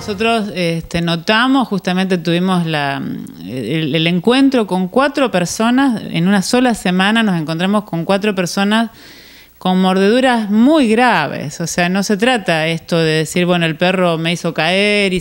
nosotros este, notamos, justamente tuvimos la, el, encuentro con cuatro personas, en una sola semana nos encontramos con cuatro personas con mordeduras muy graves. O sea, no se trata esto de decir, bueno, el perro me hizo caer y,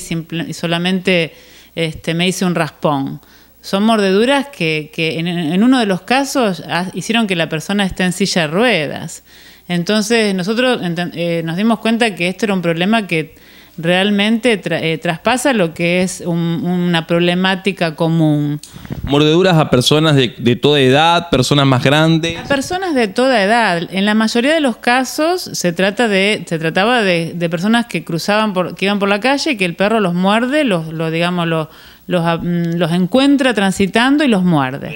solamente este, me hice un raspón. Son mordeduras que, en, uno de los casos hicieron que la persona esté en silla de ruedas. Entonces nosotros eh, nos dimos cuenta que esto era un problema que realmente eh, traspasa lo que es una problemática común. Mordeduras a personas de, de, toda edad, personas más grandes. A personas de toda edad. En la mayoría de los casos se trata de, se trataba de, de personas que cruzaban por, que iban por la calle, y que el perro los muerde, los, los digamos, los Mm, los, encuentra transitando y los muerde.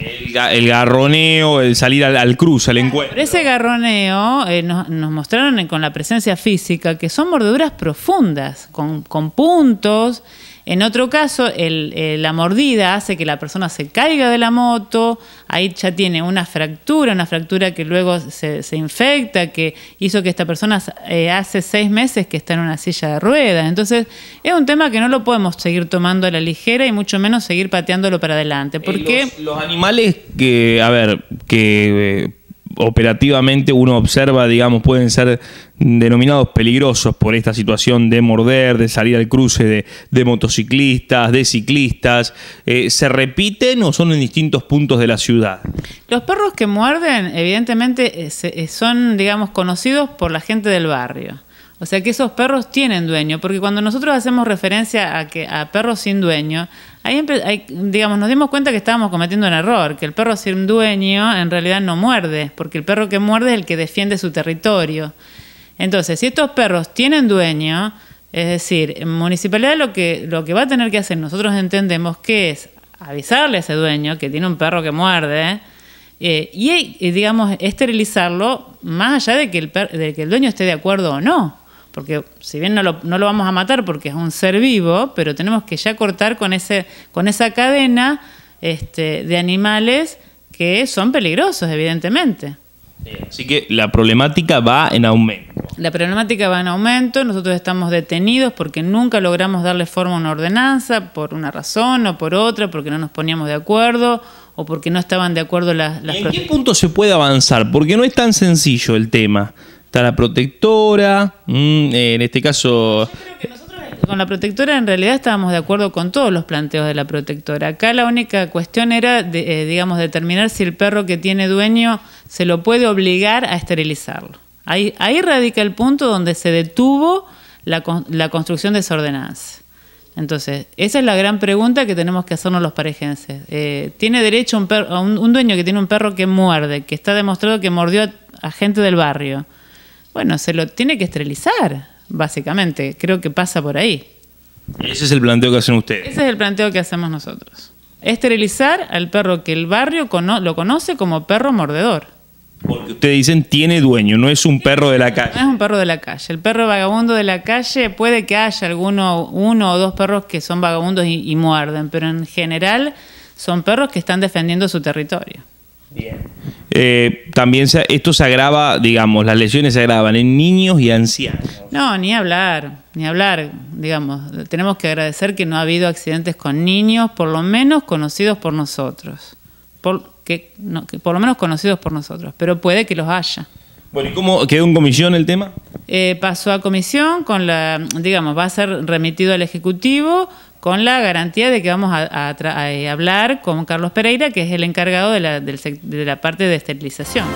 El, garroneo, el salir al, al cruce, al encuentro. ese garroneo eh, nos, mostraron eh, con la presencia física que son mordeduras profundas, con, con puntos en otro caso, el, eh, la mordida hace que la persona se caiga de la moto, ahí ya tiene una fractura, una fractura que luego se, infecta, que hizo que esta persona eh, hace seis meses que está en una silla de ruedas. Entonces, es un tema que no lo podemos seguir tomando a la ligera y mucho menos seguir pateándolo para adelante. Eh, porque los, los, animales que, a ver, que operativamente uno observa, digamos, pueden ser denominados peligrosos por esta situación de morder, de salir al cruce de, motociclistas, de ciclistas? Eh, ¿Se repiten o son en distintos puntos de la ciudad? Los perros que muerden, evidentemente, eh, eh, son, digamos, conocidos por la gente del barrio. O sea que esos perros tienen dueño, porque cuando nosotros hacemos referencia a, que, a perros sin dueño, ahí digamos, nos dimos cuenta que estábamos cometiendo un error, que el perro sin dueño en realidad no muerde, porque el perro que muerde es el que defiende su territorio. Entonces, si estos perros tienen dueño, es decir, en municipalidad lo que, lo que va a tener que hacer, nosotros entendemos que es avisarle a ese dueño que tiene un perro que muerde eh, y, digamos, esterilizarlo más allá de que, el de que el dueño esté de acuerdo o no porque si bien no lo, vamos a matar porque es un ser vivo, pero tenemos que ya cortar con, ese, con esa cadena este, de animales que son peligrosos, evidentemente. Así que la problemática va en aumento. La problemática va en aumento, nosotros estamos detenidos porque nunca logramos darle forma a una ordenanza por una razón o por otra, porque no nos poníamos de acuerdo o porque no estaban de acuerdo las... las ¿En qué punto se puede avanzar? Porque no es tan sencillo el tema está la protectora, mm, en este caso... Este, con la protectora en realidad estábamos de acuerdo con todos los planteos de la protectora. Acá la única cuestión era, eh, digamos, determinar si el perro que tiene dueño se lo puede obligar a esterilizarlo. Ahí, ahí radica el punto donde se detuvo la, la construcción de esa ordenanza. Entonces, esa es la gran pregunta que tenemos que hacernos los parejenses. Eh, ¿Tiene derecho un, un, dueño que tiene un perro que muerde, que está demostrado que mordió a gente del barrio? Bueno, se lo tiene que esterilizar, básicamente. Creo que pasa por ahí. Ese es el planteo que hacen ustedes. Ese es el planteo que hacemos nosotros. Esterilizar al perro que el barrio lo conoce como perro mordedor. Porque ustedes dicen tiene dueño, no es un perro de la calle. No es un perro de la calle. El perro vagabundo de la calle puede que haya alguno, uno o dos perros que son vagabundos y, y muerden, pero en general son perros que están defendiendo su territorio. Bien eh, también esto se agrava, digamos, las lesiones se agravan en niños y ancianos. No, ni hablar, ni hablar, digamos. Tenemos que agradecer que no ha habido accidentes con niños, por lo menos conocidos por nosotros. Por, por lo menos conocidos por nosotros, pero puede que los haya. Bueno, ¿y cómo quedó en comisión el tema? Eh, pasó a comisión con la, digamos, va a ser remitido al Ejecutivo con la garantía de que vamos a, eh, hablar con Carlos Pereira, que es el encargado de la, de la parte de esterilización.